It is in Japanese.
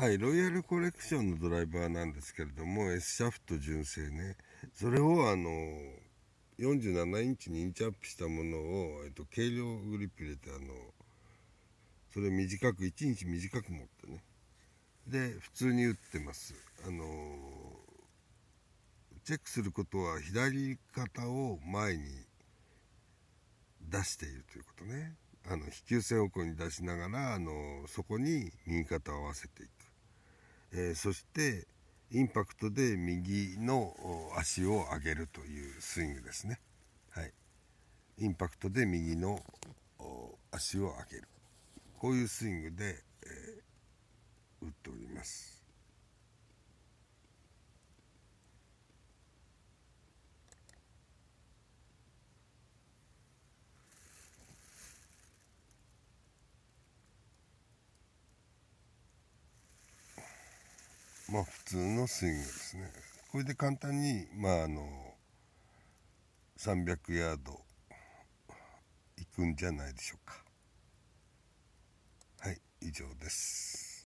はい、ロイヤルコレクションのドライバーなんですけれども S シャフト純正ねそれをあの47インチにインチアップしたものを、えっと、軽量グリップ入れてあのそれ短く1日短く持ってねで普通に打ってますあのチェックすることは左肩を前に出しているということねあの飛球線をこに出しながらあのそこに右肩を合わせていくえー、そしてインパクトで右の足を上げるというスイングですね。はい、インパクトで右の足を上げるこういうスイングでまあ普通のスイングですねこれで簡単にまああの300ヤード行くんじゃないでしょうかはい以上です